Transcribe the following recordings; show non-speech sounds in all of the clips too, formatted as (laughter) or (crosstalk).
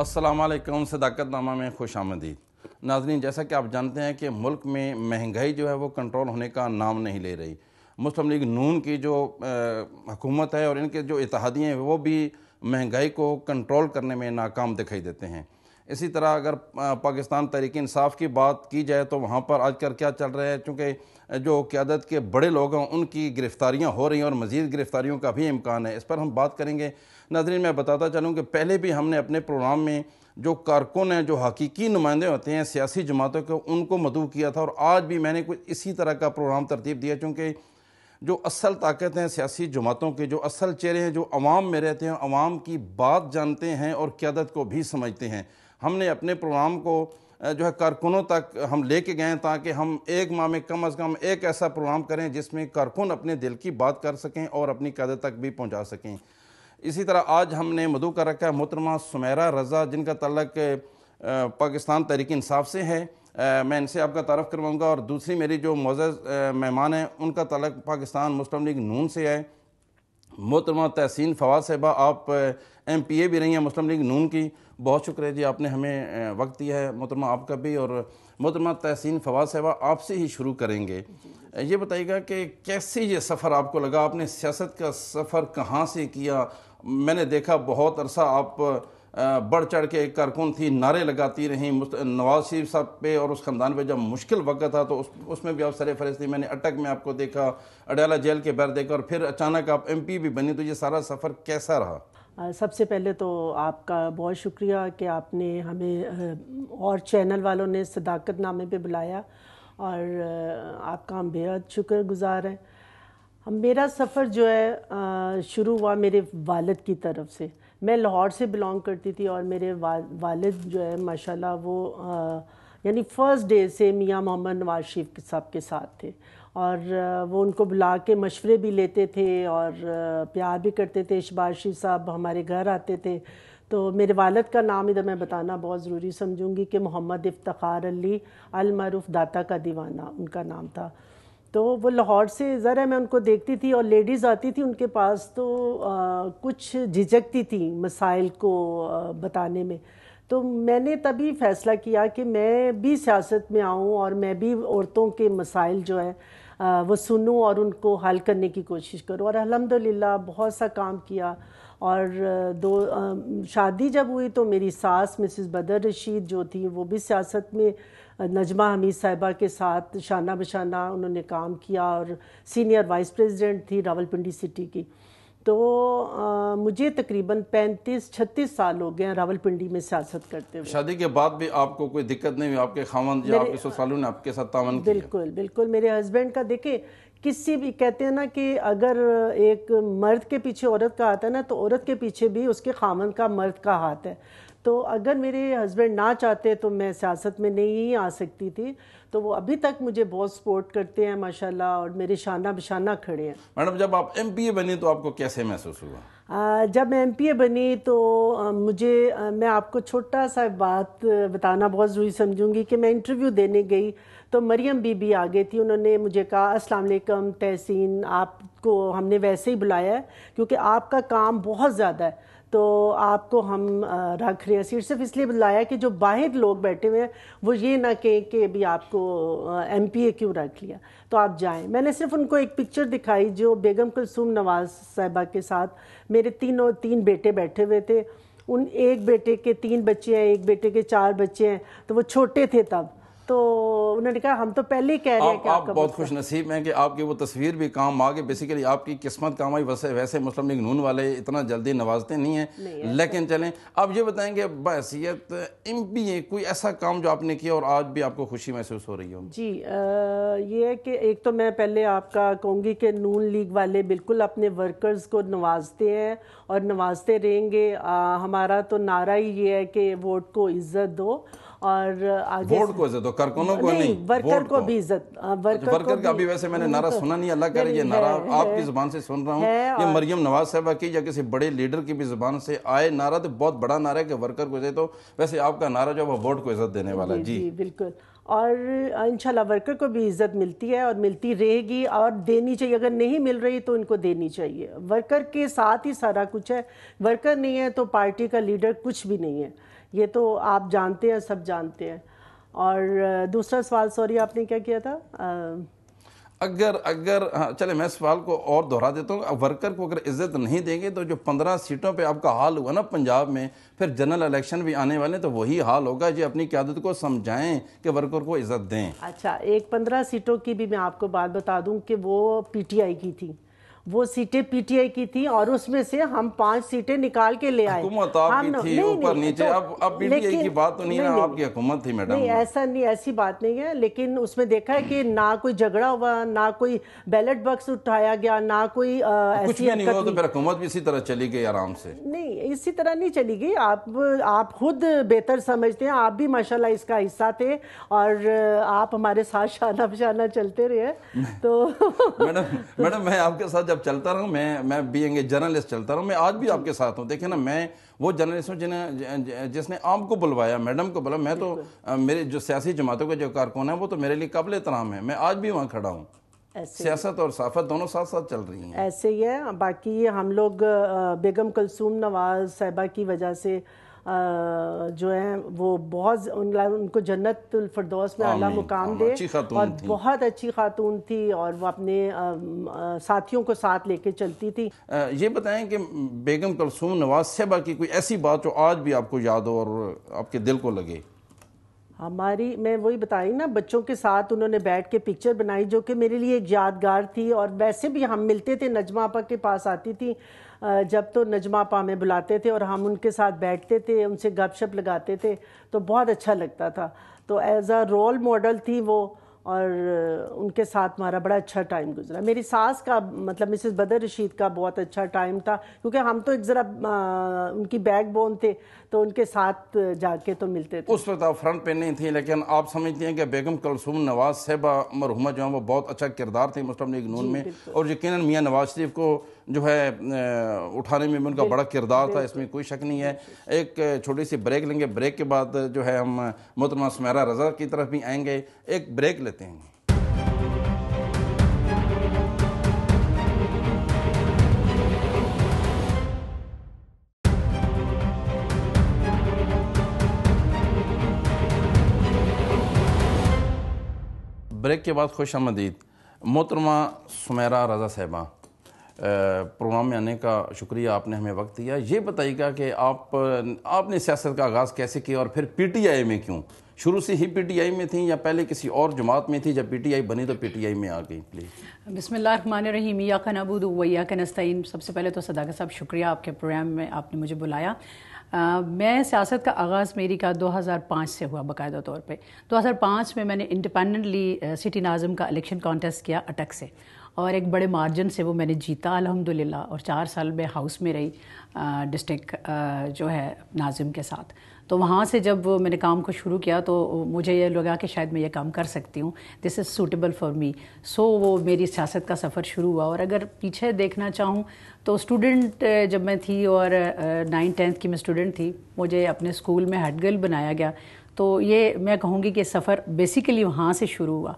असलकम सदाकतनामा में खुश आमदीद नाजरीन जैसा कि आप जानते हैं कि मुल्क में महंगाई जो है वो कंट्रोल होने का नाम नहीं ले रही मुस्लिम लीग नून की जो हुकूमत है और इनके जो इतिहादी हैं वो भी महंगाई को कंट्रोल करने में नाकाम दिखाई देते हैं इसी तरह अगर पाकिस्तान तहरीक इंसाफ की बात की जाए तो वहाँ पर आजकल क्या चल रहा है चूँकि जो क्यादत के बड़े लोग हैं उनकी गिरफ़्तारियाँ हो रही हैं और मज़ीद गिरफ़्तारियों का भी इम्कान है इस पर हम बात करेंगे नाजरीन मैं बताता चलूँ कि पहले भी हमने अपने प्रोग्राम में जो कारकुन हैं जो हकीकी नुमाइंदे होते हैं सियासी जमातों के उनको मदू किया था और आज भी मैंने कुछ इसी तरह का प्रोग्राम तरतीब दिया चूँकि जो असल ताकत हैं सियासी जमातों के जो असल चेहरे हैं जो अवाम में रहते हैं अवाम की बात जानते हैं और क्यादत को भी समझते हैं हमने अपने प्रोग्राम को जो है कारकुनों तक हम लेके गए ताकि हम एक माह में कम अज़ कम एक ऐसा प्रोग्राम करें जिसमें कारकुन अपने दिल की बात कर सकें और अपनी कदर तक भी पहुँचा सकें इसी तरह आज हमने मधु का रखा है मोहतरमा सुमेरा रज़ा जिनका तलक पाकिस्तान तहरीक इंसाफ से है आ, मैं इनसे आपका तारफ़ करवाऊँगा और दूसरी मेरी जो मोज़ मेहमान हैं उनका तलक पाकिस्तान मुस्लिम लीग नून से है मोहतरमा तहसीन फवाद साहबा आप एम पी ए भी रही हैं मुस्लिम लीग नून की बहुत शुक्रिया जी आपने हमें वक्त दिया है मोहतरमा आपका भी और मोहतरमा तहसीन फवाद साहबा आपसे ही शुरू करेंगे ये बताइएगा कि कैसे ये सफ़र आपको लगा आपने सियासत का सफ़र कहाँ से किया मैंने देखा बहुत अरसा आप बढ़ चढ़ के एक कारकुन थी नारे लगाती रहीं नवाज शरीफ साहब पे और उस ख़ानदान पे जब मुश्किल वक्त था तो उस उसमें भी आप सरे फहरस्त थी मैंने अटक में आपको देखा अडयाला जेल के बैर देखा और फिर अचानक आप एमपी भी बनी तो ये सारा सफ़र कैसा रहा सबसे पहले तो आपका बहुत शुक्रिया कि आपने हमें और चैनल वालों ने सदाकत नामे पे बुलाया और आपका हम बेहद शुक्र गुज़ार हैं हम मेरा सफ़र जो है शुरू हुआ मेरे वालद की तरफ से मैं लाहौर से बिलोंग करती थी और मेरे वा, वालद जो है माशाल्लाह वो यानी फ़र्स्ट डे से मियाँ मोहम्मद नवाज शरीफ साहब के साथ थे और वो उनको बुला के मशवरे भी लेते थे और प्यार भी करते थे शबाशी साहब हमारे घर आते थे तो मेरे वालद का नाम इधर मैं बताना बहुत ज़रूरी समझूंगी कि मोहम्मद इफ्तार अली अलमरूफ दाता का दीवाना उनका नाम था तो वो लाहौर से ज़रा मैं उनको देखती थी और लेडीज़ आती थी उनके पास तो आ, कुछ झिझकती थी मसाइल को आ, बताने में तो मैंने तभी फ़ैसला किया कि मैं भी सियासत में आऊँ और मैं भी औरतों के मसाइल जो है वो सुनूँ और उनको हल करने की कोशिश करूँ और अलहमदिल्ला बहुत सा काम किया और दो शादी जब हुई तो मेरी सास मिसिस बदर रशीद जो थी वो भी सियासत में नजमा हमीद साहिबा के साथ शाना बशाना उन्होंने काम किया और सीनियर वाइस प्रेसिडेंट थी रावलपिंडी सिटी की तो आ, मुझे तकरीबन 35-36 साल हो गए हैं रावलपिंडी में सियासत करते हुए शादी के बाद भी आपको कोई दिक्कत नहीं हुई आपके खामन जो आपके ससुरालू ने आपके साथ तामन बिल्कुल बिल्कुल मेरे हस्बैंड का देखे किसी भी कहते हैं ना कि अगर एक मर्द के पीछे औरत का हाथ है ना तो औरत के पीछे भी उसके खामन का मर्द का हाथ है तो अगर मेरे हस्बैंड ना चाहते तो मैं सियासत में नहीं आ सकती थी तो वो अभी तक मुझे बहुत सपोर्ट करते हैं माशाल्लाह और मेरे शाना बिशाना खड़े हैं मैडम जब आप एम बनी तो आपको कैसे महसूस हुआ आ, जब मैं एम बनी तो आ, मुझे आ, मैं आपको छोटा सा बात बताना बहुत ज़रूरी समझूंगी कि मैं इंटरव्यू देने गई तो मरियम बीबी आ गई थी उन्होंने मुझे कहा अस्सलाम वालेकुम तहसीन आपको हमने वैसे ही बुलाया है क्योंकि आपका काम बहुत ज़्यादा है तो आपको हम रख रहे हैं सीट सिर्फ इसलिए बुलाया कि जो बाहर लोग बैठे हुए हैं वो ये ना कहें कि अभी आपको एम पी ए क्यों रख लिया तो आप जाएं मैंने सिर्फ उनको एक पिक्चर दिखाई जो बेगम कुलसूम नवाज साहिबा के साथ मेरे तीनों तीन बेटे बैठे हुए थे उन एक बेटे के तीन बच्चे हैं एक बेटे के चार बच्चे हैं तो वो छोटे थे तब तो उन्होंने कहा हम तो पहले ही कह रहे हैं आप बहुत खुश नसीब हैं कि आपकी वो तस्वीर भी काम आ गई बेसिकली आपकी किस्मत काम आई वैसे वैसे मुस्लिम लीग नून वाले इतना जल्दी नवाजते नहीं हैं लेकिन चलें आप ये बताएंगे कि बहसीत एम पी ए कोई ऐसा काम जो आपने किया और आज भी आपको खुशी महसूस हो रही हो जी ये है कि एक तो मैं पहले आपका कहूँगी कि नून लीग वाले बिल्कुल अपने वर्कर्स को नवाजते हैं और नवाजते रहेंगे हमारा तो नारा ही ये है कि वोट को इज्जत दो और आगे वोट को इज्जत हो को नहीं वर्कर को भी इज्जत अच्छा, वर्कर का भी वैसे मैंने नारा तो सुना नहीं अल्लाह करे ये नारा आपकी जुबान से सुन रहा हूँ ये मरियम नवाज साहबा की या किसी बड़े लीडर की भी जुबान से आए नारा तो बहुत बड़ा नारा है कि वर्कर को इज्जत हो वैसे आपका नारा जो है वोट को इज्जत देने वाला है जी बिल्कुल और इंशाल्लाह वर्कर को भी इज़्ज़त मिलती है और मिलती रहेगी और देनी चाहिए अगर नहीं मिल रही तो इनको देनी चाहिए वर्कर के साथ ही सारा कुछ है वर्कर नहीं है तो पार्टी का लीडर कुछ भी नहीं है ये तो आप जानते हैं सब जानते हैं और दूसरा सवाल सॉरी आपने क्या किया था अगर अगर हाँ चले मैं सवाल को और दोहरा देता हूँ वर्कर को अगर इज्जत नहीं देंगे तो जो पंद्रह सीटों पे आपका हाल हुआ ना पंजाब में फिर जनरल इलेक्शन भी आने वाले तो वही हाल होगा जी अपनी क्यादत को समझाएं कि वर्कर को इज्जत दें अच्छा एक पंद्रह सीटों की भी मैं आपको बात बता दूँ कि वो पीटीआई की थी वो सीटें पीटीआई की थी और उसमें से हम पांच सीटें निकाल के ले आए थी ऊपर नीचे तो, अब अब पीटीआई की बात तो नहीं, आपकी हुकूमत थी मैडम नहीं ऐसा नहीं ऐसी बात नहीं है लेकिन उसमें देखा है कि ना कोई झगड़ा हुआ ना कोई बैलेट बॉक्स उठाया गया ना कोई तो हुकूमत भी इसी तरह चली गई आराम से नहीं इसी तरह नहीं चली गई आप आप खुद बेहतर समझते हैं आप भी माशाल्लाह इसका हिस्सा थे और आप हमारे साथ शाना बशाना चलते रहे (laughs) तो मैडम मैडम मैं आपके साथ जब चलता रहा हूँ मैं मैं बीइंग ए जर्नलिस्ट चलता रहा मैं आज भी आपके साथ हूँ देखिए ना मैं वो जर्नलिस्ट हूँ जिन्हें जिसने आपको बुलवाया मैडम को बुला मैं तो मेरे जो सियासी जमातों के जो कारकुन है वो तो मेरे लिए कबल तमाम है मैं आज भी वहाँ खड़ा हूँ सियासत और साफत दोनों साथ साथ चल रही हैं ऐसे ही है बाकी हम लोग बेगम कलसूम नवाज साहबा की वजह से जो है वो बहुत उनको जन्नत में अला मुकाम दे और बहुत अच्छी खातून थी और वो अपने साथियों को साथ लेके चलती थी ये बताएं कि बेगम कलसूम नवाज सेबा की कोई ऐसी बात जो आज भी आपको याद हो और आपके दिल को लगे हमारी मैं वही बताई ना बच्चों के साथ उन्होंने बैठ के पिक्चर बनाई जो कि मेरे लिए एक यादगार थी और वैसे भी हम मिलते थे नजमा आपा के पास आती थी जब तो नजमा पा में बुलाते थे और हम उनके साथ बैठते थे उनसे गपशप लगाते थे तो बहुत अच्छा लगता था तो एज अ रोल मॉडल थी वो और उनके साथ हमारा बड़ा अच्छा टाइम गुजरा मेरी सास का मतलब मिसेस बदर रशीद का बहुत अच्छा टाइम था क्योंकि हम तो एक ज़रा उनकी बैक बोन थे तो उनके साथ जाके तो मिलते थे उस वक्त आप फ्रंट पे नहीं थी लेकिन आप समझती हैं कि बेगम कलसूम नवाज साहबा मरहुमा जो है वो बहुत अच्छा किरदार थे मुस्लिम लीग नून में और यकीन मियाँ नवाज शरीफ को जो है उठाने में उनका बड़ा किरदार था इसमें कोई शक नहीं है एक छोटी सी ब्रेक लेंगे ब्रेक के बाद जो है हम मोहतरमा सुमेरा रजा की तरफ भी आएंगे एक ब्रेक लेते हैं ब्रेक के बाद खुश आमदीद मोहतरमा सुमेरा रजा साहबा प्रोग्राम में आने का शुक्रिया आपने हमें वक्त दिया ये बताइएगा कि आप आपने सियासत का आगाज़ कैसे किया और फिर पीटीआई में क्यों शुरू से ही पीटीआई में थी या पहले किसी और जमात में थी जब पीटीआई बनी तो पीटीआई में आ गई प्लीज़ रन रही मियाँ का नबूद वैया का नस्तीन सबसे पहले तो सदाकत साहब शुक्रिया आपके प्रोग्राम में आपने मुझे बुलाया आ, मैं सियासत का आगाज़ मेरी का 2005 से हुआ बाकायदा तौर पे 2005 में मैंने इंडिपेंडेंटली सिटी नाजम का इलेक्शन कॉन्टेस्ट किया अटक से और एक बड़े मार्जिन से वो मैंने जीता अलहमदिल्ला और चार साल में हाउस में रही डिस्ट्रिक्ट जो है नाजिम के साथ तो वहाँ से जब मैंने काम को शुरू किया तो मुझे ये लगा कि शायद मैं ये काम कर सकती हूँ this is suitable for me so वो मेरी सियासत का सफ़र शुरू हुआ और अगर पीछे देखना चाहूँ तो स्टूडेंट जब मैं थी और नाइन टेंथ की मैं स्टूडेंट थी मुझे अपने स्कूल में गर्ल बनाया गया तो ये मैं कहूँगी कि सफ़र बेसिकली वहाँ से शुरू हुआ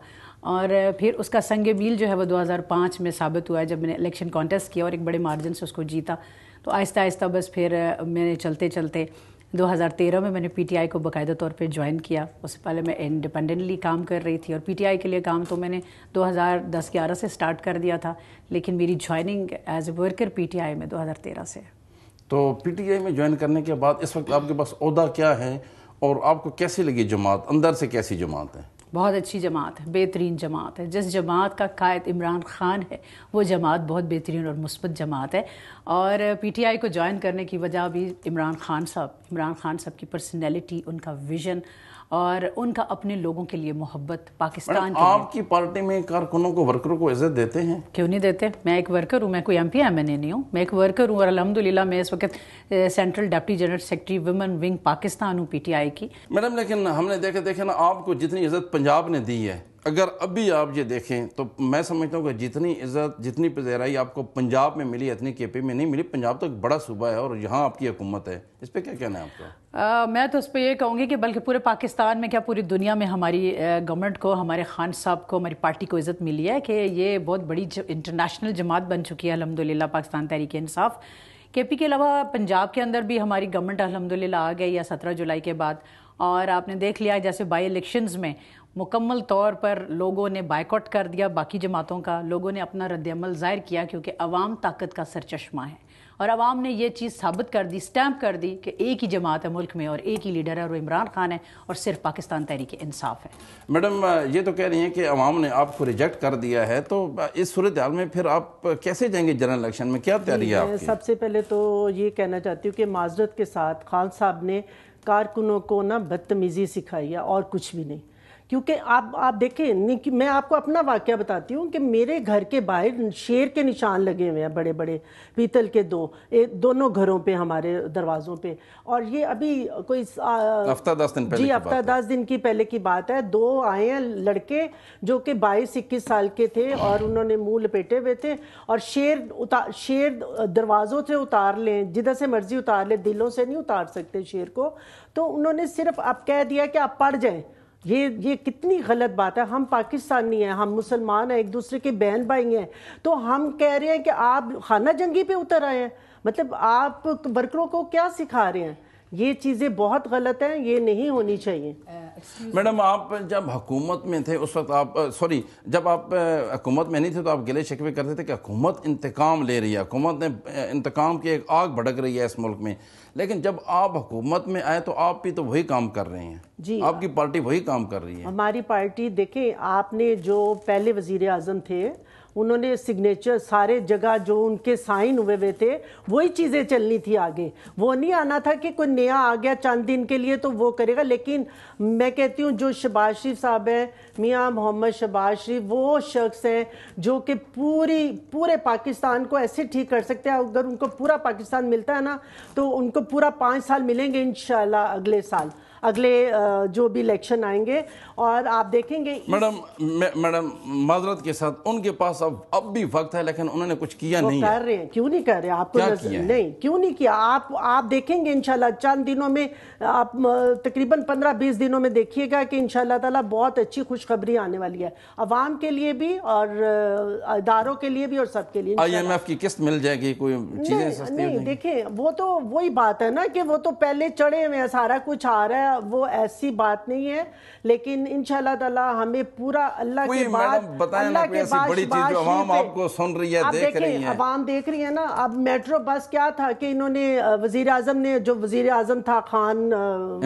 और फिर उसका संग मील जो है वो 2005 में साबित हुआ जब मैंने इलेक्शन कॉन्टेस्ट किया और एक बड़े मार्जिन से उसको जीता तो आहिस्ता आहिस्ता बस फिर मैंने चलते चलते 2013 में मैंने पीटीआई को बाकायदा तौर पे ज्वाइन किया उससे पहले मैं इंडिपेंडेंटली काम कर रही थी और पीटीआई के लिए काम तो मैंने 2010-11 से स्टार्ट कर दिया था लेकिन मेरी joining as a worker PTI में 2013 से तो पीटीआई में ज्वाइन करने के बाद इस वक्त आपके पास उहदा क्या है और आपको कैसी लगी जमात अंदर से कैसी जमात है बहुत अच्छी जमात है बेहतरीन जमात है जिस जमात का कायद इमरान ख़ान है वो जमात बहुत बेहतरीन और मुस्बत जमात है और पीटीआई को ज्वाइन करने की वजह भी इमरान खान साहब इमरान खान साहब की पर्सनैलिटी उनका विज़न और उनका अपने लोगों के लिए मोहब्बत पाकिस्तान आपकी पार्टी में कारकुनों को वर्करों को इज्जत देते हैं क्यों नहीं देते मैं एक वर्कर हूँ मैं कोई M P M N A नहीं हूँ मैं एक वर्कर हूँ और अलहमदिल्ला मैं इस वक्त central deputy general secretary women wing Pakistan हूँ पी टी आई की मैडम लेकिन हमने देखे देखे ना आपको जितनी इज्जत पंजाब ने दी है अगर अभी आप ये देखें तो मैं समझता हूँ कि जितनी इज्जत जितनी पजेराई आपको पंजाब में मिली इतनी के पी में नहीं मिली पंजाब तो एक बड़ा सूबा है और यहाँ आपकी हुकूमत है इस पर क्या कहना है आपका आ, मैं तो उस पर यह कहूँगी कि बल्कि पूरे पाकिस्तान में क्या पूरी दुनिया में हमारी गवर्नमेंट को हमारे खान साहब को हमारी पार्टी को इज़्ज़त मिली है कि ये बहुत बड़ी इंटरनेशनल जमात बन चुकी है अलहमदिल्ला पाकिस्तान तहरीक इंसाफ़ के पी के अलावा पंजाब के अंदर भी हमारी गवर्नमेंट अलहमदिल्ला आ गई है सत्रह जुलाई के बाद और आपने देख लिया जैसे बाई इलेक्शंस में मुकम्मल तौर पर लोगों ने बाइकआउट कर दिया बाकी जमातों का लोगों ने अपना रद्दमल ज़ाहिर किया क्योंकि अवाम ताकत का सरचश्मा है और आवाम ने यह चीज़ साबित कर दी स्टैम्प कर दी कि एक ही जमात है मुल्क में और एक ही लीडर है और इमरान खान है और सिर्फ पाकिस्तान तहरीक इंसाफ है मैडम ये तो कह रही हैं कि अवाम ने आपको रिजेक्ट कर दिया है तो इस सूरत हाल में फिर आप कैसे जाएंगे जनरल इलेक्शन में क्या तैयारी है सबसे पहले तो ये कहना चाहती हूँ कि माजरत के साथ खान साहब ने कारकुनों को ना बदतमीज़ी सिखाई है और कुछ भी नहीं क्योंकि आप आप देखें मैं आपको अपना वाक्य बताती हूँ कि मेरे घर के बाहर शेर के निशान लगे हुए हैं बड़े बड़े पीतल के दो ए, दोनों घरों पे हमारे दरवाज़ों पे और ये अभी कोई हफ्ता दस दिन पहले जी हफ्ता दस दिन की पहले की बात है दो आए हैं लड़के जो कि बाईस इक्कीस साल के थे और उन्होंने मुँह लपेटे हुए थे और शेर उतार शेर दरवाज़ों से उतार लें जिधर से मर्जी उतार लें दिलों से नहीं उतार सकते शेर को तो उन्होंने सिर्फ आप कह दिया कि आप पढ़ जाएँ ये ये कितनी गलत बात है हम पाकिस्तानी हैं हम मुसलमान हैं एक दूसरे के बहन भाई हैं तो हम कह रहे हैं कि आप खाना जंगी पे उतर आए हैं मतलब आप वर्करों को क्या सिखा रहे हैं ये चीज़ें बहुत गलत हैं ये नहीं होनी चाहिए uh, मैडम आप जब हुकूमत में थे उस वक्त आप सॉरी uh, जब आप uh, हुकूमत में नहीं थे तो आप गिले शिकवे करते थे कि हुकूमत इंतकाम ले रही है हुकूमत ने इंतकाम की एक आग भड़क रही है इस मुल्क में लेकिन जब आप हुकूमत में आए तो आप भी तो वही काम कर रहे हैं जी आपकी पार्टी वही काम कर रही है हमारी पार्टी देखें आपने जो पहले वजीर आजम थे उन्होंने सिग्नेचर सारे जगह जो उनके साइन हुए हुए थे वही चीज़ें चलनी थी आगे वो नहीं आना था कि कोई नया आ गया चंद दिन के लिए तो वो करेगा लेकिन मैं कहती हूँ जो शबाज शरीफ साहब हैं मियाँ मोहम्मद शबाज शरीफ वो शख्स हैं जो कि पूरी पूरे पाकिस्तान को ऐसे ठीक कर सकते हैं अगर उनको पूरा पाकिस्तान मिलता है ना तो उनको पूरा पाँच साल मिलेंगे इन अगले साल अगले जो भी इलेक्शन आएंगे और आप देखेंगे मैडम मैडम माजरत के साथ उनके पास अब अब भी वक्त है लेकिन उन्होंने कुछ किया नहीं कर रहे हैं क्यों नहीं कर रहे आपको नहीं क्यों नहीं किया आप आप देखेंगे इनशाला चंद दिनों में आप तकरीबन पंद्रह बीस दिनों में देखिएगा कि इनशाला तला बहुत अच्छी खुशखबरी आने वाली है आवाम के लिए भी और इदारों के लिए भी और सबके लिए आई एम एफ की किस्त मिल जाएगी कोई चीजें नहीं देखें वो तो वही बात है ना कि वो तो पहले चढ़े हुए हैं सारा कुछ आ रहा है वो ऐसी बात नहीं है लेकिन इन ताला हमें पूरा अल्लाह के बाद अल्लाह के बाद आपको सुन रही है देख रही है आवाम देख रही है ना अब मेट्रो बस क्या था कि इन्होंने वजीर आजम ने जो वजीर आजम था खान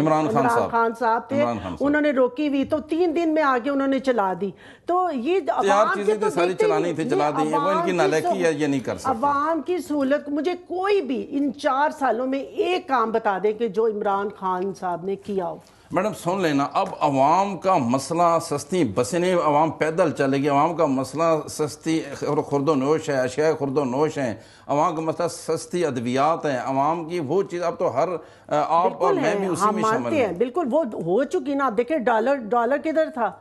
इमरान खान साहब खान साहब थे उन्होंने रोकी हुई तो तीन दिन में आगे उन्होंने चला दी तो ये तो चीजें तो, तो सारी चलानी थी चला दी है वो इनकी ये नहीं कर सकते अवाम की सहूलत मुझे कोई भी इन चार सालों में एक काम बता दे कि जो इमरान खान साहब ने किया हो मैडम सुन लेना अब आवाम का मसला सस्ती बसें नहीं आवाम पैदल चलेगी आवाम का मसला सस्ती खुरदो नोश है अशिया खुरदो नोश हैं आवाम का मसला सस्ती अद्वियात हैं आवाम की वो चीज़ अब तो हर आप और मैं भी उसी हाँ में शामिल हैं बिल्कुल वो हो चुकी ना आप देखें डॉलर डॉलर किधर था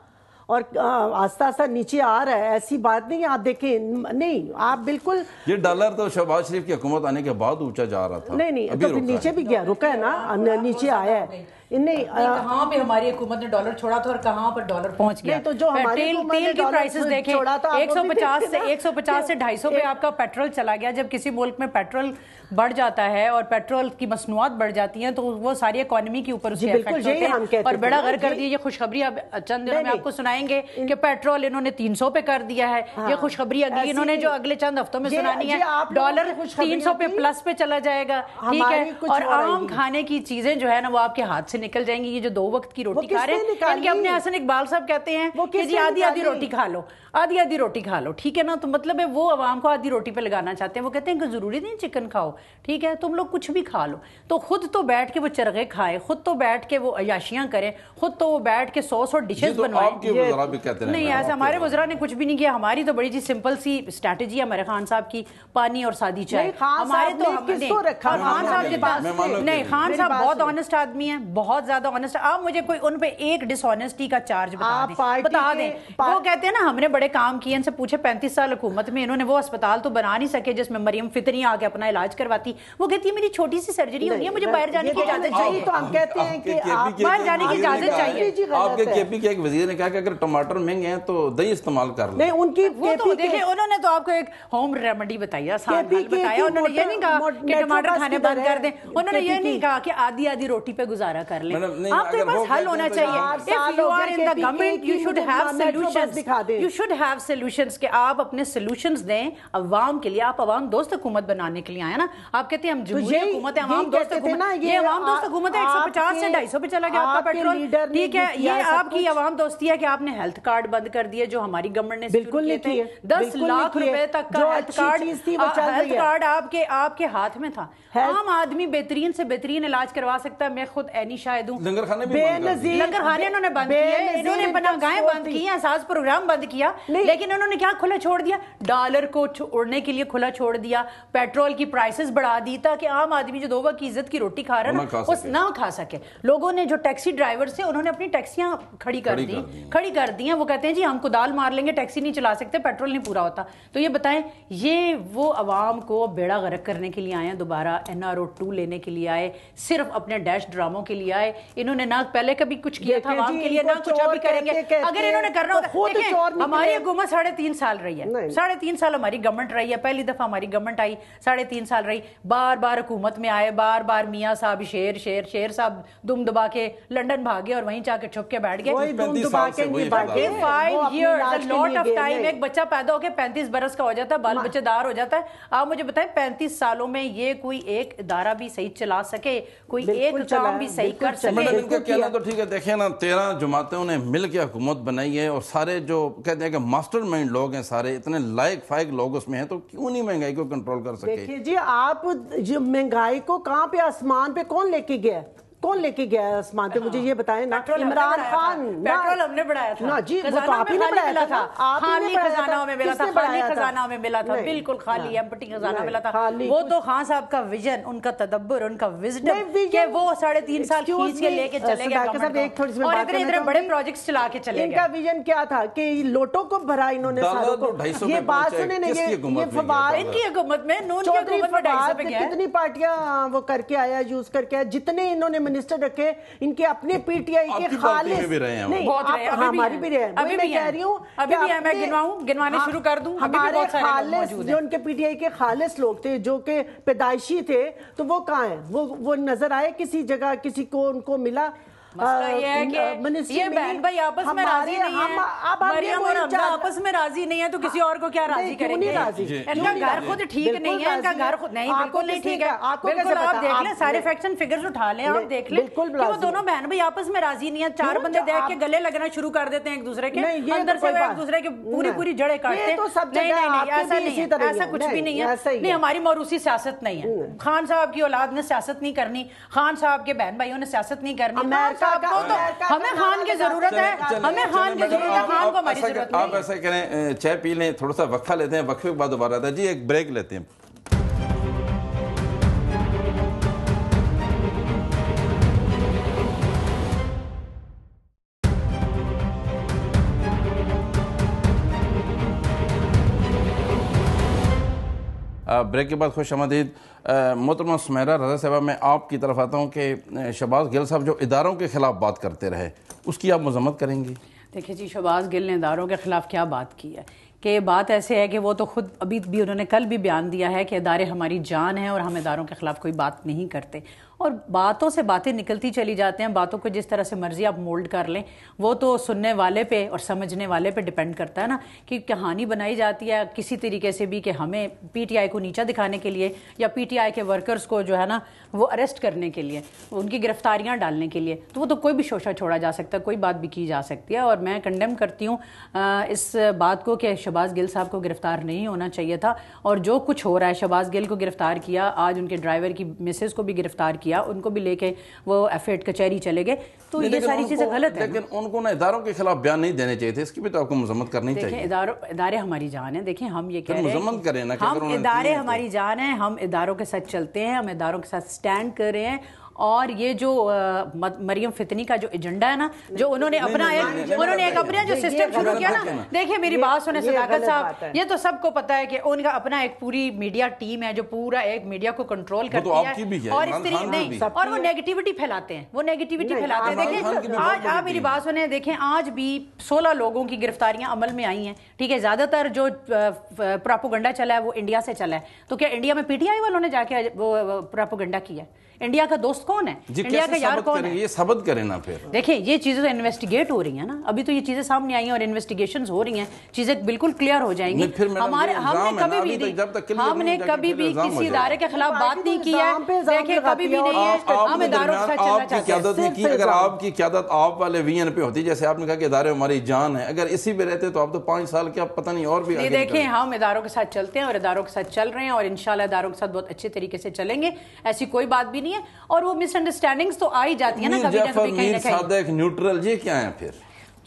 और आस्ता आस्ता नीचे आ रहा है ऐसी बात नहीं आप देखें नहीं आप बिल्कुल ये डॉलर तो शहबाज शरीफ की हुकूमत आने के बाद ऊंचा जा रहा था नहीं नहीं तो नीचे भी गया रुका है ना नीचे आया है नहीं कहाँ पे हमारी हुकूमत ने डॉलर छोड़ा था और कहाँ पर डॉलर पहुंच गया तो जो तेल तेल की तो प्राइसेस सौ पचास से 150 से 250 पे आपका पेट्रोल चला गया जब किसी मुल्क में पेट्रोल बढ़ जाता है और पेट्रोल की मसनूआत बढ़ जाती है तो वो सारी इकोनॉमी के ऊपर और बड़ा घर कर दिया ये खुशखबरी अब चंद दिनों में आपको सुनाएंगे कि पेट्रोल इन्होंने तीन सौ पे कर दिया है ये हाँ। खुशखबरी अगली इन्होंने जो अगले चंद हफ्तों में सुनानी है डॉलर तीन सौ पे प्लस पे चला जाएगा ठीक है और आम खाने की चीजें जो है ना वो आपके हाथ से निकल जाएंगी ये जो दो वक्त की रोटी खा रहे हैं इनके अपने हसन इकबाल साहब कहते हैं कि जी आधी आधी रोटी खा लो आधी आधी रोटी खा लो ठीक है ना तो मतलब है वो आवाम को आधी रोटी पे लगाना चाहते हैं वो कहते हैं कि ज़रूरी नहीं चिकन खाओ ठीक है तुम लोग कुछ भी खा लो तो खुद तो बैठ के वो चरगे खाएं खुद तो बैठ के वो अयाशियाँ करें खुद तो वो बैठ के सॉस और डिशेज तो बनवाए नहीं ऐसा हमारे वजरा ने कुछ भी नहीं किया हमारी तो बड़ी जी सिंपल सी स्ट्रेटेजी है हमारे खान साहब की पानी और सादी चाय हमारे तो खान साहब के पास नहीं खान साहब बहुत ऑनेस्ट आदमी है बहुत ज्यादा ऑनेस्ट आप मुझे कोई उन पर एक डिसऑनेस्टी का चार्ज बता दें बता दें वो कहते हैं ना हमने बड़े बड़े काम किए इनसे पूछे पैंतीस साल हुकूमत में इन्होंने वो अस्पताल तो बना नहीं सके जिसमें मरियम फितनी आके अपना इलाज करवाती वो कहती है मेरी छोटी सी सर्जरी होनी है मुझे बाहर जाने की इजाजत चाहिए तो हम कहते हैं कि बाहर जाने की इजाजत चाहिए आपके केपी के एक वजीर ने कहा कि अगर टमाटर महंगे हैं तो दही इस्तेमाल कर लें उनकी वो तो देखिए उन्होंने तो आपको एक होम रेमेडी बताई आसान बताया उन्होंने ये नहीं कहा कि टमाटर खाने बंद कर दें उन्होंने ये नहीं कहा कि आधी आधी रोटी पे गुजारा कर लें आपके पास हल होना तो चाहिए if you are in the government you should have solutions you should have solutions के आप अपने सोल्यूशंस दें अवाम के लिए आप अवाम दोस्त हुकूमत बनाने के लिए आए ना आप कहते हैं हम तो ये हुकूमत है अवाम दोस्त हुकूमत ये अवाम दोस्त हुकूमत है एक सौ पचास से ढाई सौ पे चला गया आपका पेट्रोल ठीक है ये आपकी अवाम दोस्ती है कि आपने हेल्थ कार्ड बंद कर दिए जो हमारी गवर्नमेंट ने बिल्कुल नहीं किए दस लाख रुपए तक का हेल्थ कार्ड हेल्थ कार्ड आपके आपके हाथ में था आम आदमी बेहतरीन से बेहतरीन इलाज करवा सकता है मैं खुद एनी शायद हूँ लंगर खाने बंद किए इन्होंने बंद किए एहसास प्रोग्राम बंद किया लेकिन उन्होंने क्या खुला छोड़ दिया डॉलर को उड़ने के लिए खुला छोड़ दिया पेट्रोल की प्राइसेस बढ़ा दी ताकि आम आदमी जो दोबा की इज्जत की रोटी खा रहा है उस ना खा सके लोगों ने जो टैक्सी ड्राइवर से उन्होंने अपनी टैक्सियां खड़ी कर दी खड़ी कर दी है वो कहते हैं जी हम कुदाल मार लेंगे टैक्सी नहीं चला सकते पेट्रोल नहीं पूरा होता तो ये बताएं ये वो आवाम को बेड़ा गरक करने के लिए आए हैं दोबारा एन आर ओ टू लेने के लिए आए सिर्फ अपने डैश ड्रामों के लिए आए इन्होंने ना पहले कभी कुछ किया था आवाम के लिए ना कुछ अभी करेंगे अगर इन्होंने करना हमारी हुकूमत साढ़े तीन साल रही है साढ़े तीन साल हमारी गवर्नमेंट रही है पहली दफा हमारी गवर्नमेंट आई साढ़े तीन साल रही बार बार हुकूमत में आए बार बार मियाँ साहब शेर शेर शेर साहब दुम दबा के लंडन भागे और वहीं जाके छुप के बैठ गए एक बच्चा पैदा होकर पैंतीस बरस का हो जाता है बाल बच्चेदार हो जाता है आप मुझे बताएं पैंतीस सालों में ये कोई एक इदारा भी सही चला सके कोई एक काम भी सही कर सके तो ठीक है देखे ना तेरह जमातों ने मिल के हुकूमत बनाई है और सारे जो कहते हैं के मास्टर माइंड लोग हैं सारे इतने लाइक फाइक लोग उसमें हैं तो क्यों नहीं महंगाई को कंट्रोल कर सके जी आप महंगाई को कहाँ पे आसमान पे कौन लेके गया कौन लेके गया है आसमान पे तो मुझे हाँ। ये बताएं ना इमरान खान पेट्रोल हमने बढ़ाया था ना जी वो तो आप ही ने बढ़ाया था आप ही ने खजाना में हाँ। मिला था खाली खजाना में मिला था बिल्कुल खाली एम्प्टी खजाना मिला था वो तो खान हाँ साहब का विजन उनका तदब्बुर उनका विजडम के वो साढ़े तीन साल खींच के लेके चले गए साहब एक थोड़ी सी बात और इतने बड़े प्रोजेक्ट्स चला के चले गए इनका विजन क्या था कि लोटों को भरा इन्होंने सालों को तो ये बात सुने नहीं ये फवाद इनकी हुकूमत में नून की हुकूमत में 250 पे कितनी पार्टियां वो करके आया यूज करके जितने इन्होंने मिनिस्टर रखे इनके अपने पीटीआई के खाली भी रहे हैं नहीं, बहुत रहे हैं हमारी भी रहे हैं अभी मैं कह रही हूँ अभी भी मैं गिनवाऊं गिनवाने हाँ, शुरू कर दूं हमारे खालिश जो उनके पीटीआई के खालिस लोग थे जो के पैदाइशी थे तो वो कहाँ हैं वो वो नजर आए किसी जगह किसी को उनको मिला ये बहन भाई आपस में राजी नहीं है आपस में राजी नहीं है तो किसी हाँ। और को क्या राजी करेंगे इनका घर खुद ठीक नहीं है इनका घर खुद नहीं बिल्कुल नहीं ठीक है आप देख लें सारे फैक्शन फिगर्स उठा लें आप देख लें बिल्कुल वो दोनों बहन भाई आपस में राजी नहीं है चार बंदे तो देख के गले लगना शुरू कर देते हैं एक दूसरे के अंदर तो से एक दूसरे के पूरी पूरी जड़े काटते हैं तो ऐसा नहीं है ऐसा कुछ भी नहीं है नहीं हमारी मौरूसी सियासत नहीं है हम्म। खान साहब की औलाद ने सियासत नहीं करनी खान साहब के बहन भाइयों ने सियासत नहीं करनी तो हमें खान की जरूरत है हमें खान की जरूरत है खान को आप ऐसा करें चाय पी लें थोड़ा सा वक्फा लेते हैं वक्फे के बाद दोबारा आता है जी एक ब्रेक लेते हैं ब्रेक के बाद खुश आमदीद मोहतरमा सुमेरा रजा साहबा मैं आपकी तरफ आता हूँ कि शहबाज गिल साहब जो इदारों के ख़िलाफ़ बात करते रहे उसकी आप मजम्मत करेंगी देखिए जी शहबाज गिल ने इदारों के ख़िलाफ़ क्या बात की है कि बात ऐसे है कि वो तो खुद अभी भी उन्होंने कल भी बयान दिया है कि इदारे हमारी जान है और हम इदारों के ख़िलाफ़ कोई बात नहीं करते और बातों से बातें निकलती चली जाते हैं बातों को जिस तरह से मर्जी आप मोल्ड कर लें वो तो सुनने वाले पे और समझने वाले पे डिपेंड करता है ना कि कहानी बनाई जाती है किसी तरीके से भी कि हमें पीटीआई को नीचा दिखाने के लिए या पीटीआई के वर्कर्स को जो है ना वो अरेस्ट करने के लिए उनकी गिरफ्तारियाँ डालने के लिए तो वो तो कोई भी शोशा छोड़ा जा सकता है कोई बात भी की जा सकती है और मैं कंडेम करती हूँ इस बात को कि शहबाज गिल साहब को गिरफ्तार नहीं होना चाहिए था और जो कुछ हो रहा है शबाज गिल को गिरफ्तार किया आज उनके ड्राइवर की मिसेज को भी गिरफ्तार किया उनको भी लेके वो एफेट कचहरी चले गए तो ये सारी चीज़ें गलत है लेकिन उनको ना इधारों के खिलाफ बयान नहीं देने चाहिए थे इसकी भी तो आपको मजम्मत करनी चाहिए इदारे हमारी जान है देखिए हम ये तो कहें मजम्मत करें ना हम इदारे तो। हमारी जान है हम इदारों के साथ चलते हैं हम इदारों के साथ स्टैंड कर रहे हैं और ये जो मरियम फितनी का जो एजेंडा है ना जो उन्होंने अपना एक उन्होंने एक अपना जो सिस्टम शुरू किया ना देखिए मेरी बात सुने सदाकत साहब ये तो सबको पता है कि उनका अपना एक पूरी मीडिया टीम है जो पूरा एक मीडिया को कंट्रोल तो करती है और इस तरीके नहीं और वो नेगेटिविटी फैलाते हैं वो नेगेटिविटी फैलाते हैं देखिए आज आप मेरी बात सुने देखें आज भी सोलह लोगों की गिरफ्तारियां अमल में आई हैं ठीक है ज्यादातर जो प्रापोगंडा चला है वो इंडिया से चला है तो क्या इंडिया में पीटीआई वालों ने जाके वो प्रापोगंडा किया है इंडिया का दोस्त कौन है इंडिया का यार कौन है ये सबद करें ना फिर देखिए ये चीजें तो इन्वेस्टिगेट हो रही है ना अभी तो ये चीजें सामने आई हैं और इन्वेस्टिगेशन हो रही हैं चीजें बिल्कुल क्लियर हो जाएंगी हमारे हमने कभी भी तो हमने कभी भी किसी इदारे के खिलाफ बात नहीं की है देखिए कभी भी नहीं है हम इदारों की अगर आपकी क्यादत आप वाले वीएन पे होती जैसे आपने कहा कि इदारे हमारी जान है अगर इसी पे रहते तो आप तो पांच साल के आप पता नहीं और भी देखिए हम इदारों के साथ चलते हैं और इदारों के साथ चल रहे हैं और इनशाला इदारों के साथ बहुत अच्छे तरीके से चलेंगे ऐसी कोई बात भी नहीं है और वो मिसअंडरस्टैंडिंग्स तो आ ही जाती है ना कभी ना कभी कहीं ना कहीं एक न्यूट्रल ये क्या है फिर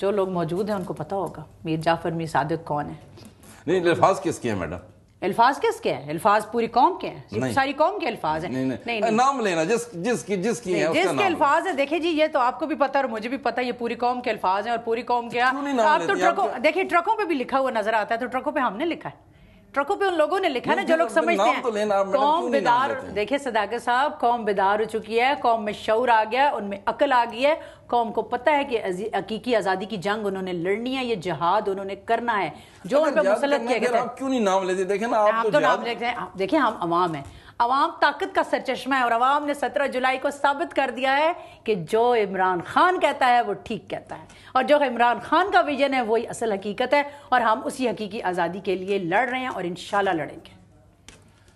जो लोग मौजूद हैं उनको पता होगा मीर जाफर मीर सादिक कौन है नहीं अल्फाज किसके हैं मैडम अल्फाज किसके हैं अल्फाज पूरी कौम के हैं सारी कौम के अल्फाज हैं नहीं, नहीं, नहीं, नाम लेना जिस जिसकी जिसकी है जिसके अल्फाज है देखिए जी ये तो आपको भी पता और मुझे भी पता ये पूरी कौम के अल्फाज हैं और पूरी कौम के आप तो ट्रकों देखिए ट्रकों पे भी लिखा हुआ नजर आता है तो ट्रकों पे हमने लिखा है ट्रकों पे उन लोगों ने लिखा ना जो लोग समझते तो हैं तो कौम बेदार देखिए सदाकर साहब कौम बेदार हो चुकी है कौम में शौर आ गया उनमें अकल आ गई है कौम को पता है कि हकीकी आज़ादी की जंग उन्होंने लड़नी है ये जहाद उन्होंने करना है जो उन पर मुसलत किया गया क्यों नहीं नाम लेते देखे ना आप तो, तो नाम लेते हैं देखिये हम अवाम है अवाम ताकत का सरचश्मा है और अवाम ने 17 जुलाई को साबित कर दिया है कि जो इमरान खान कहता है वो ठीक कहता है और जो इमरान खान का विजन है वही असल हकीकत है और हम उसी हकीकी आज़ादी के लिए लड़ रहे हैं और इन लड़ेंगे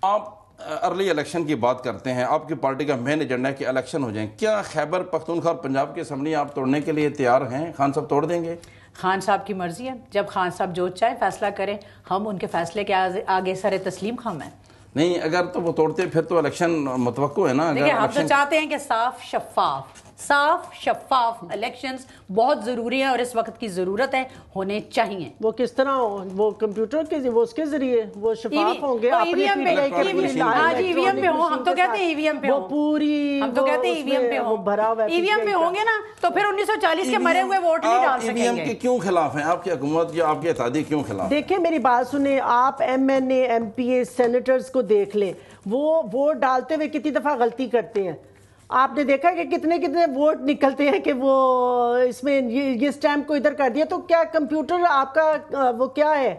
आप अर्ली इलेक्शन की बात करते हैं आपकी पार्टी का मेन एजेंडा है कि इलेक्शन हो जाए क्या खैबर पख्तूनखा और पंजाब की असम्बली आप तोड़ने के लिए तैयार हैं खान साहब तोड़ देंगे खान साहब की मर्ज़ी है जब खान साहब जो चाहे फैसला करें हम उनके फैसले के आगे सर तस्लीम खम हैं नहीं अगर तो वो तोड़ते फिर तो इलेक्शन मुतवक़ है ना अगर हम तो चाहते हैं कि साफ शफाफ साफ शफाफ इलेक्शंस बहुत ज़रूरी हैं और इस वक्त की ज़रूरत है होने चाहिए वो किस तरह हो वो कंप्यूटर के वो उसके जरिए वो शफाफ होंगे e e ईवीएम हाँ e पे हो हम तो कहते हैं ईवीएम पे पूरी हम तो कहते हैं ईवीएम पे हो भरा हुआ ईवीएम पे होंगे ना तो फिर 1940 के मरे हुए वोट नहीं डाल सकेंगे ईवीएम के क्यों खिलाफ हैं आपकी हुकूमत के आपके एतादी क्यों खिलाफ देखिए मेरी बात सुने आप एमएनए एमपीए सेनेटर्स को देख लें वो वोट डालते हुए कितनी दफा गलती करते हैं आपने देखा है कि कितने कितने वोट निकलते हैं कि वो इसमें ये ये स्टैम्प को इधर कर दिया तो क्या कंप्यूटर आपका वो क्या है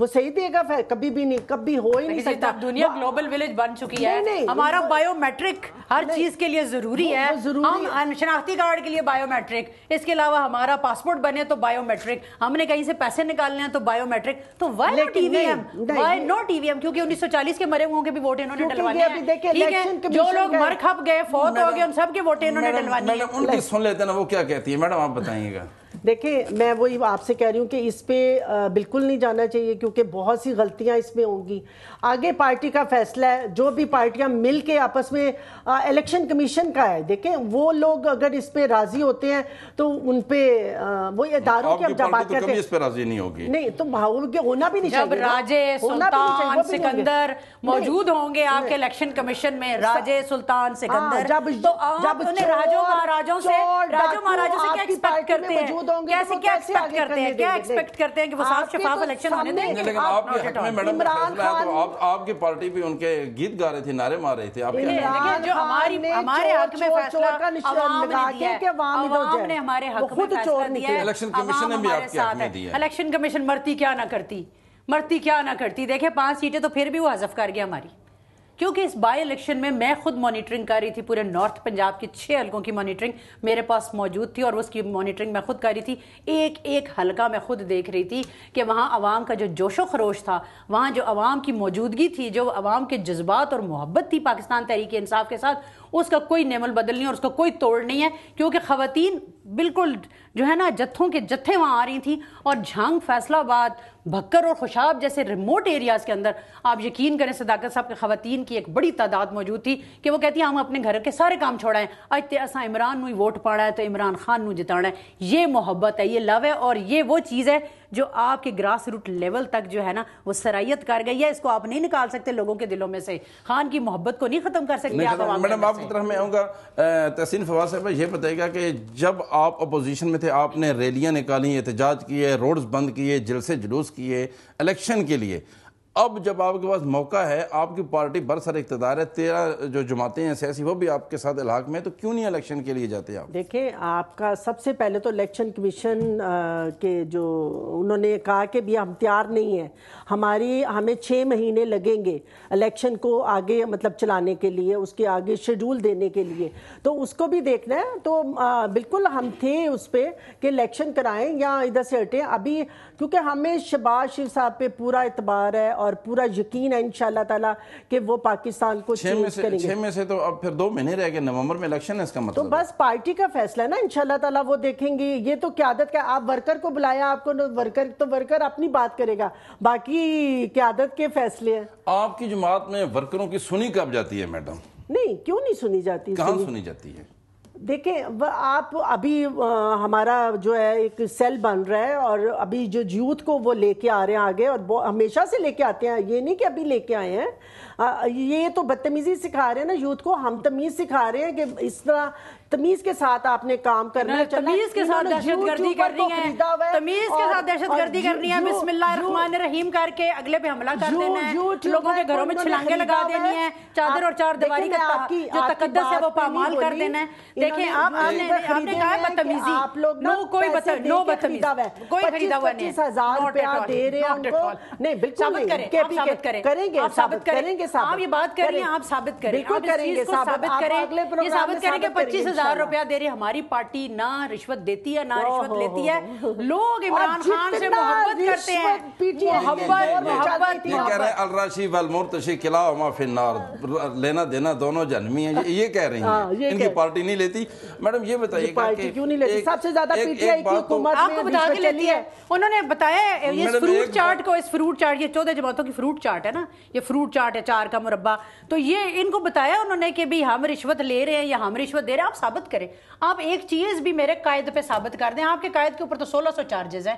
वो सही देगा फिर कभी भी नहीं कभी हो ही नहीं सकता दुनिया ग्लोबल विलेज बन चुकी है हमारा बायोमेट्रिक तो- हर चीज के लिए जरूरी है हम शनाख्ती कार्ड के लिए बायोमेट्रिक इसके अलावा हमारा पासपोर्ट बने तो बायोमेट्रिक हमने कहीं से पैसे निकालने हैं तो बायोमेट्रिक तो why not EVM why not EVM क्योंकि 1940 के मरे हुओं के भी वोट इन्होंने डलवाने हैं जो लोग मर खप गए फौत हो गए उन सबके वोट इन्होंने डलवानी है उनकी सुन लेते ना वो क्या कहती है मैडम आप बताइएगा देखिए मैं वही आपसे कह रही हूँ कि इस पर बिल्कुल नहीं जाना चाहिए क्योंकि बहुत सी गलतियाँ इसमें होंगी आगे पार्टी का फैसला है जो भी पार्टियाँ मिल के आपस में इलेक्शन कमीशन का है देखें वो लोग अगर इस पर राज़ी होते हैं तो उन पर वो हाँ, इदारों की जब बात तो करते हैं इस पर राज़ी नहीं होगी नहीं तो माहौल के होना भी नहीं चाहिए राजे सुल्तान सिकंदर मौजूद होंगे आपके इलेक्शन कमीशन में राजे सुल्तान सिकंदर हाँ, जब तो राजो महाराजों से राजो महाराजों से क्या एक्सपेक्ट करते हैं तो तो इलेक्शन तो आपके पार्टी भी उनके गीत गा रहे थे नारे मार रहे थे जो हमारी हमारे हक में फैसला ने हमारे हक इलेक्शन कमीशन ने भी आपके इलेक्शन कमीशन मरती क्या ना करती मरती क्या ना करती देखे पांच सीटें तो फिर भी वो हजफ कर गया हमारी क्योंकि इस बाई इलेक्शन में मैं खुद मॉनिटरिंग कर रही थी पूरे नॉर्थ पंजाब के छः हलकों की मॉनिटरिंग मेरे पास मौजूद थी और उसकी मॉनिटरिंग मैं खुद कर रही थी एक एक हलका मैं खुद देख रही थी कि वहाँ आवाम का जो जोशो खरोश था वहाँ जो आवाम की मौजूदगी थी जो आवाम के जज्बात और मोहब्बत थी पाकिस्तान तहरीक इंसाफ के साथ उसका कोई नेमल बदल नहीं और उसका कोई तोड़ नहीं है क्योंकि खातन बिल्कुल जो है ना जत्थों के जत्थे वहाँ आ रही थी और झांग फैसलाबाद भक्कर और खुशाब जैसे रिमोट एरियाज़ के अंदर आप यकीन करें सदाकत साहब के खातन की एक बड़ी तादाद मौजूद थी कि वो कहती हैं हम अपने घर के सारे काम छोड़ा है अज तो असा इमरान में वोट पाड़ा है तो इमरान खान में जिताना है ये मोहब्बत है ये लव है और ये वो चीज़ है जो आपके ग्रास रूट लेवल तक जो है ना वो सरायत कर गई है इसको आप नहीं निकाल सकते लोगों के दिलों में से खान की मोहब्बत को नहीं खत्म कर सकते मैडम आपकी तरफ मैं आऊँगा तहसीन फवाद साहब ये बताएगा कि जब आप अपोजिशन में थे आपने रैलियाँ निकाली एहतजाज किए रोड्स बंद किए जलसे जुलूस किए इलेक्शन के लिए अब जब आपके पास मौका है आपकी पार्टी बरसर इकतदार है तेरह जो जमाते हैं सियासी वो भी आपके साथ इलाक में तो क्यों नहीं इलेक्शन के लिए जाते आप देखें आपका सबसे पहले तो इलेक्शन कमीशन के जो उन्होंने कहा कि भी हम तैयार नहीं है हमारी हमें छः महीने लगेंगे इलेक्शन को आगे मतलब चलाने के लिए उसके आगे शेड्यूल देने के लिए तो उसको भी देखना है तो आ, बिल्कुल हम थे उस पर कि इलेक्शन कराएं या इधर से हटें अभी क्योंकि हमें शबाज शिव साहब पे पूरा एतबार है और और पूरा यकीन है इन ताला कि वो पाकिस्तान को छह में से तो अब फिर दो महीने रह गए नवंबर में इलेक्शन है इसका तो मतलब तो बस पार्टी का फैसला है ना इन ताला वो देखेंगे ये तो क्यादत का आप वर्कर को बुलाया आपको वर्कर तो वर्कर अपनी बात करेगा बाकी क्यादत के फैसले हैं आपकी जमात में वर्करों की सुनी कब जाती है मैडम नहीं क्यों नहीं सुनी जाती कहाँ सुनी जाती है देखें आप अभी आ, हमारा जो है एक सेल बन रहा है और अभी जो यूथ को वो लेके आ रहे हैं आगे और हमेशा से लेके आते हैं ये नहीं कि अभी लेके आए हैं आ, ये तो बदतमीज़ी सिखा रहे हैं ना यूथ को हम तमीज़ सिखा रहे हैं कि इस तरह तमीज के साथ आपने काम करना है तमीज के साथ दहशत गर्दी करनी है तमीज के साथ दहशत गर्दी करनी है बिस्मिल्लाह रहीम करके अगले पे हमला कर देना है लोगों के घरों में छलांगे लगा देनी है चादर और चार दीवारी का जो तकदस है वो पामाल कर देना है देखिए आप आपने आपने कहा है बदतमीजी आप लोग नो कोई नो बदतमीजी कोई खरीदा हुआ नहीं हजार पे दे रहे हैं उनको नहीं बिल्कुल साबित करें करेंगे आप साबित करेंगे आप ये बात करें आप साबित करें बिल्कुल करेंगे साबित करें ये साबित करेंगे कि पच्चीस हजार रुपया दे रही हमारी पार्टी ना रिश्वत देती है ना रिश्वत लेती है लोग इमरान खान से मोहब्बत करते हैं अलराशी वलमुर्तशी किला फिनार लेना देना दोनों जन्मी है ये कह रही है हाँ, इनकी पार्टी नहीं लेती मैडम ये बताइए क्यों नहीं लेती सबसे ज्यादा तो- आपको बता के लेती है उन्होंने बताया ये फ्रूट चार्ट को इस फ्रूट चार्ट ये चौदह जमातों की फ्रूट चार्ट है ना ये फ्रूट चार्ट है चार का मुरबा तो ये इनको बताया उन्होंने कि भाई हम रिश्वत ले रहे हैं या हम रिश्वत दे रहे हैं आप साबित करें आप एक चीज भी मेरे कायद पे साबित कर दें आपके कायद के ऊपर तो सोलह सौ चार्जेस हैं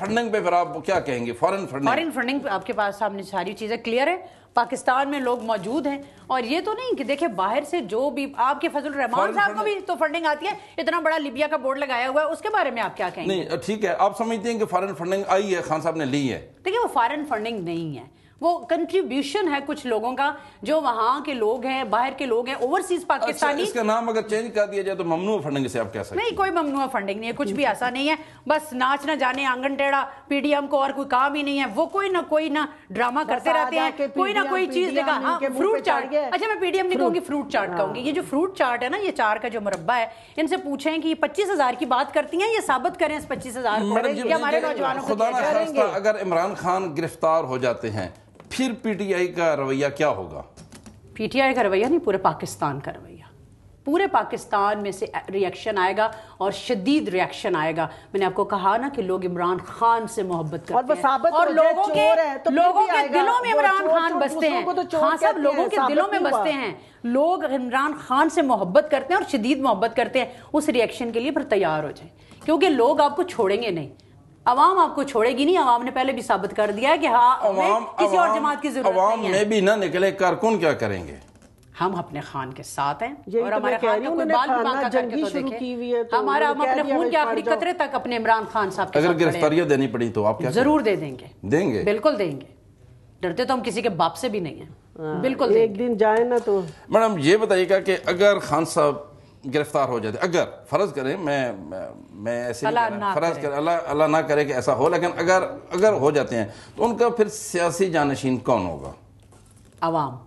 फंडिंग पे फिर आप क्या कहेंगे फॉरेन फंडिंग फॉरेन फंडिंग आपके पास सामने सारी चीजें क्लियर है पाकिस्तान में लोग मौजूद हैं और ये तो नहीं कि देखिए बाहर से जो भी आपके फजल रहमान साहब को भी तो फंडिंग आती है इतना बड़ा लिबिया का बोर्ड लगाया हुआ है उसके बारे में आप क्या कहेंगे नहीं ठीक है आप समझते हैं कि फॉरेन फंडिंग आई है खान साहब ने ली है देखिए वो फॉरेन फंडिंग नहीं है वो कंट्रीब्यूशन है कुछ लोगों का जो वहाँ के लोग हैं बाहर के लोग हैं ओवरसीज अच्छा, पाकिस्तानी अच्छा, इसका नाम अगर चेंज कर दिया जाए तो ममनू फंडिंग से आप क्या सकते नहीं कोई ममनुआ फंडिंग नहीं है कुछ भी ऐसा नहीं है बस नाच ना जाने आंगन टेढ़ा पीडीएम को और कोई काम ही नहीं है वो कोई ना कोई ना ड्रामा करते रहते हैं कोई ना कोई चीज देखा फ्रूट हाँ, चाट अच्छा मैं पीडीएम नहीं कहूंगी फ्रूट चाट कहूंगी ये जो फ्रूट चाट है ना ये चार का जो मुरबा है इनसे पूछे की पच्चीस हजार की बात करती है ये साबित करें इस पच्चीस हजार हमारे नौजवानों को अगर इमरान खान गिरफ्तार हो जाते हैं फिर पीटीआई का रवैया क्या होगा पीटीआई का रवैया नहीं पूरे पाकिस्तान का रवैया पूरे पाकिस्तान में से रिएक्शन आएगा और शदीद रिएक्शन आएगा मैंने आपको कहा ना कि लोग इमरान खान से मोहब्बत करते और वो साबित और लोगों के तो लोगों के दिलों में इमरान खान बसते हैं तो हाँ सब लोगों के दिलों में बसते हैं लोग इमरान खान से मोहब्बत करते हैं और शदीद मोहब्बत करते हैं उस रिएक्शन के लिए फिर तैयार हो जाए क्योंकि लोग आपको छोड़ेंगे नहीं अवाम आपको छोड़ेगी नहीं अवाम ने पहले भी साबित कर दिया है कि हाँ अवाम, किसी और जमात की जरूरत अवाम नहीं है। में भी ना निकले कारकुन क्या करेंगे हम अपने खान के साथ हैं और तो हमारे खान का कोई बाल तो, तो हमारा हम अपने खून के आखिरी कतरे तक अपने इमरान खान साहब अगर गिरफ्तारियां देनी पड़ी तो आप जरूर दे देंगे देंगे बिल्कुल देंगे डरते तो हम किसी के बाप से भी नहीं है हाँ, बिल्कुल एक दिन जाए ना तो मैडम ये बताइएगा कि अगर खान साहब गिरफ्तार हो जाते अगर फर्ज करें मैं मैं ऐसे फर्ज करें अल्लाह अल्लाह ना करे कि ऐसा हो लेकिन अगर अगर हो जाते हैं तो उनका फिर सियासी जानशीन कौन होगा आवाम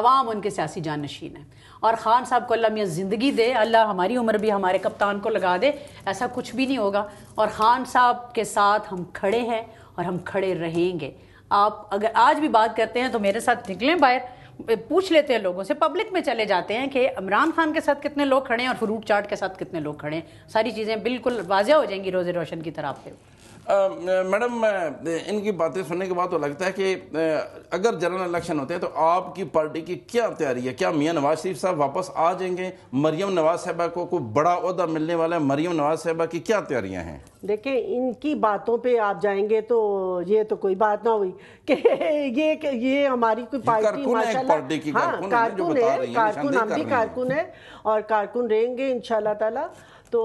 आवाम उनके सियासी जानशीन है और ख़ान साहब को अल्लाह मियाँ ज़िंदगी दे अल्लाह हमारी उम्र भी हमारे कप्तान को लगा दे ऐसा कुछ भी नहीं होगा और ख़ान साहब के साथ हम खड़े हैं और हम खड़े रहेंगे आप अगर आज भी बात करते हैं तो मेरे साथ निकलें बाहर पूछ लेते हैं लोगों से पब्लिक में चले जाते हैं कि इमरान खान के साथ कितने लोग खड़े हैं और फ्रूट चाट के साथ कितने लोग खड़े हैं सारी चीज़ें बिल्कुल वाजह हो जाएंगी रोज़ रोशन की तरफ से मैडम इनकी बातें सुनने के बाद तो लगता है कि अगर जनरल इलेक्शन होते हैं तो आपकी पार्टी की क्या तैयारी है क्या मियाँ नवाज शरीफ साहब वापस आ जाएंगे मरियम नवाज साहबा को कोई बड़ा अहदा मिलने वाला है मरियम नवाज साहबा की क्या तैयारियां हैं देखिए इनकी बातों पे आप जाएंगे तो ये तो कोई बात ना हुई (laughs) कि ये ये हमारी कोई पार्टी पार्टी की हाँ कारकुन है कारकुन हम भी कारकुन है और कारकुन रहेंगे इनशाला ताला तो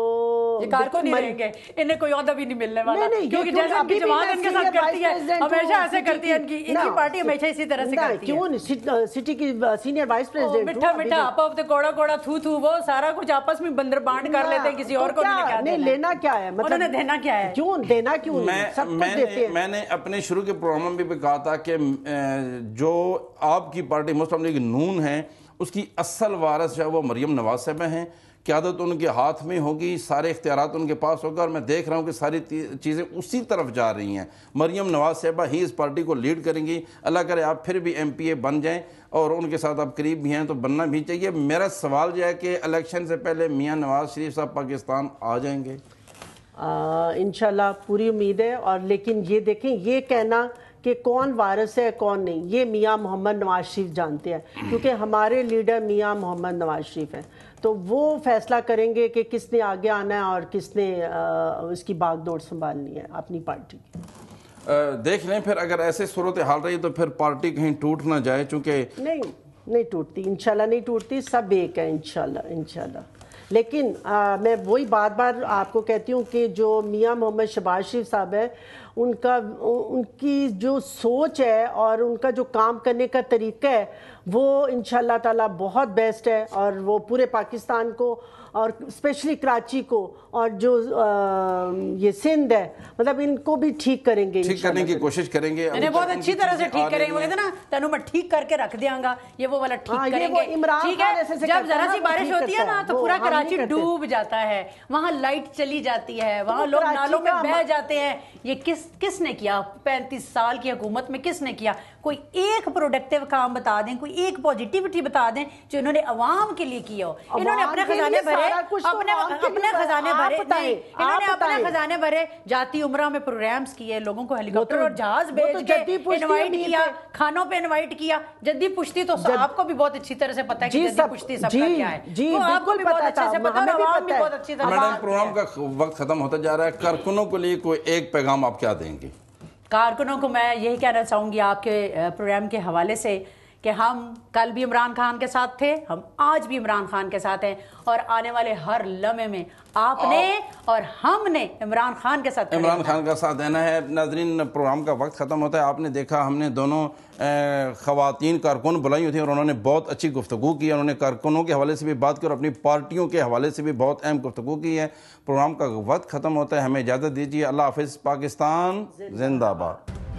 ये कार को नहीं रहेंगे इन्हें कोई औहदा भी नहीं मिलने वाला नहीं, नहीं, क्योंकि जैसे इनकी जमात इनके साथ करती है हमेशा ऐसे करती है इनकी इनकी पार्टी हमेशा इसी तरह से करती है क्यों सिटी की सीनियर वाइस प्रेसिडेंट मीठा मीठा आप ऑफ द तो कोड़ा कोड़ा थू थू वो सारा कुछ आपस में बंदर बांट कर लेते हैं किसी तो और को नहीं लेना क्या है मतलब देना क्या है क्यों देना क्यों मैं मैंने अपने शुरू के प्रोग्राम में भी कहा था कि जो आपकी पार्टी मुस्लिम लीग नून है उसकी असल वारस जो है वो मरियम नवाज साहब हैं क्यादत उनके हाथ में होगी सारे इख्तियार उनके पास होगा और मैं देख रहा हूँ कि सारी चीज़ें उसी तरफ जा रही हैं मरियम नवाज साहबा ही इस पार्टी को लीड करेंगी अल्लाह करे आप फिर भी एम पी ए बन जाएँ और उनके साथ आप करीब भी हैं तो बनना भी चाहिए मेरा सवाल यह है कि इलेक्शन से पहले मियाँ नवाज शरीफ साहब पाकिस्तान आ जाएंगे इन पूरी उम्मीद है और लेकिन ये देखें ये कहना कि कौन वायरस है कौन नहीं ये मियाँ मोहम्मद नवाज शरीफ जानते हैं क्योंकि हमारे लीडर मियाँ मोहम्मद नवाज शरीफ हैं तो वो फैसला करेंगे कि किसने आगे आना है और किसने उसकी बागदौड़ संभालनी है अपनी पार्टी की देख लें फिर अगर ऐसे सूरत हाल रही तो फिर पार्टी कहीं टूट ना जाए चूँकि नहीं नहीं टूटती इंशाल्लाह नहीं टूटती सब एक है इंशाल्लाह इंशाल्लाह लेकिन आ, मैं वही बार बार आपको कहती हूँ कि जो मियाँ मोहम्मद शबाज शरीफ साहब है उनका उनकी जो सोच है और उनका जो काम करने का तरीका है वो इन ताला बहुत बेस्ट है और वो पूरे पाकिस्तान को और स्पेशली कराची को और जो आ, ये सिंध है मतलब इनको भी ठीक करेंगे ठीक करने की कोशिश करेंगे मैंने बहुत अच्छी तरह से ठीक करेंगे वो कहते ना तनु मैं ठीक करके रख देंगे ये वो वाला ठीक हाँ, करेंगे ठीक है जब जरा सी बारिश होती है ना तो पूरा हाँ, कराची डूब जाता है वहाँ लाइट चली जाती है वहाँ तो लोग नालों में बह जाते हैं ये किस किसने किया पैंतीस साल की हुकूमत में किसने किया कोई एक प्रोडक्टिव काम बता दें कोई एक पॉजिटिविटी बता दें जो इन्होंने अवाम के लिए किया हो इन्होंने अपने खजाने भरे तो अपने अपने खजाने भरे इन्होंने अपने खजाने भरे जाती उम्र में प्रोग्राम्स किए लोगों को हेलीकॉप्टर तो- और जहाज तो भेज इनवाइट किया खानों पे इनवाइट किया जद्दी पुश्ती तो आपको भी बहुत अच्छी तरह से पता है कि पुश्ती सबका क्या है जी आपको भी बहुत अच्छे से पता है आप भी बहुत अच्छी तरह मैडम प्रोग्राम का वक्त खत्म होता जा रहा है कारकुनों के लिए कोई एक पैगाम आप क्या देंगे कारकुनों को मैं यही कहना चाहूंगी आपके प्रोग्राम के हवाले से कि हम कल भी इमरान खान के साथ थे हम आज भी इमरान खान के साथ हैं और आने वाले हर लम्हे में आपने आप... और हमने इमरान खान के साथ इमरान खान का साथ देना है नाजरीन प्रोग्राम का वक्त ख़त्म होता है आपने देखा हमने दोनों खातन कारकुन बुलाई हुई थी और उन्होंने बहुत अच्छी गुफ्तु की उन्होंने कारकुनों के हवाले से भी बात की और अपनी पार्टियों के हवाले से भी बहुत अहम गुफ्तु की है प्रोग्राम का वक्त ख़त्म होता है हमें इजाज़त दीजिए अल्लाह हाफिज़ पाकिस्तान जिंदाबाद